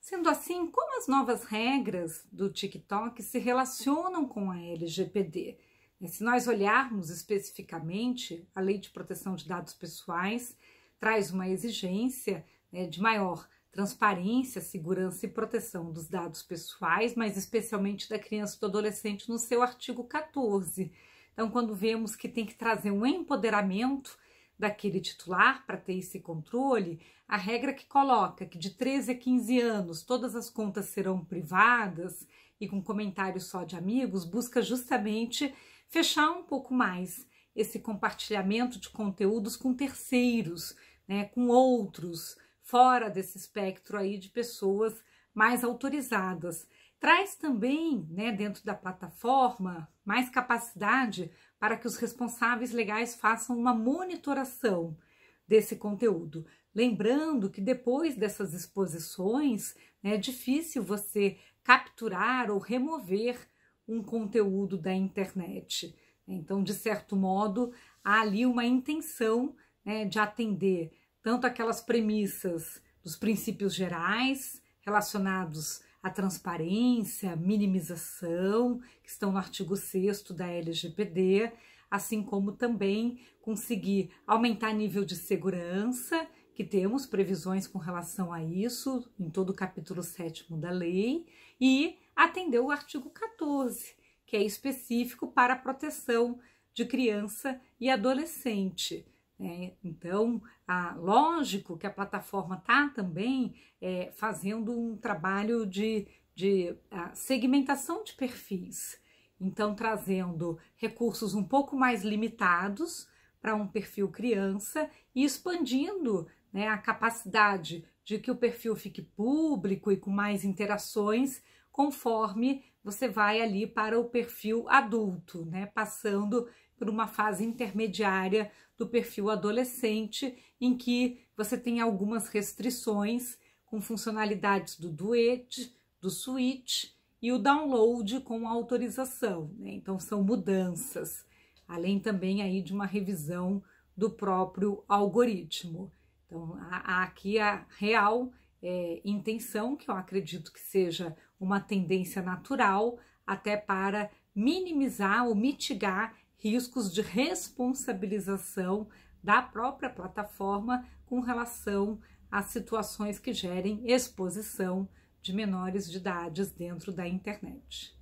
Sendo assim, como as novas regras do TikTok se relacionam com a LGPD? É, se nós olharmos especificamente, a Lei de Proteção de Dados Pessoais traz uma exigência né, de maior transparência, segurança e proteção dos dados pessoais, mas especialmente da criança e do adolescente no seu artigo 14. Então, quando vemos que tem que trazer um empoderamento daquele titular para ter esse controle, a regra que coloca que de 13 a 15 anos todas as contas serão privadas e com comentários só de amigos, busca justamente fechar um pouco mais esse compartilhamento de conteúdos com terceiros, né, com outros, fora desse espectro aí de pessoas mais autorizadas. Traz também, né, dentro da plataforma, mais capacidade para que os responsáveis legais façam uma monitoração desse conteúdo. Lembrando que depois dessas exposições, né, é difícil você capturar ou remover um conteúdo da internet. Então, de certo modo, há ali uma intenção né, de atender tanto aquelas premissas dos princípios gerais relacionados à transparência, minimização, que estão no artigo 6 da LGPD, assim como também conseguir aumentar nível de segurança, que temos previsões com relação a isso em todo o capítulo 7 da lei, e atender o artigo 14, que é específico para a proteção de criança e adolescente. É, então, a, lógico que a plataforma está também é, fazendo um trabalho de, de segmentação de perfis, então trazendo recursos um pouco mais limitados para um perfil criança e expandindo né, a capacidade de que o perfil fique público e com mais interações conforme você vai ali para o perfil adulto, né, passando por uma fase intermediária do perfil adolescente, em que você tem algumas restrições com funcionalidades do Duet, do Switch e o download com autorização. Né? Então são mudanças, além também aí de uma revisão do próprio algoritmo. Então há, aqui a real é, intenção, que eu acredito que seja uma tendência natural, até para minimizar ou mitigar riscos de responsabilização da própria plataforma com relação a situações que gerem exposição de menores de idades dentro da internet.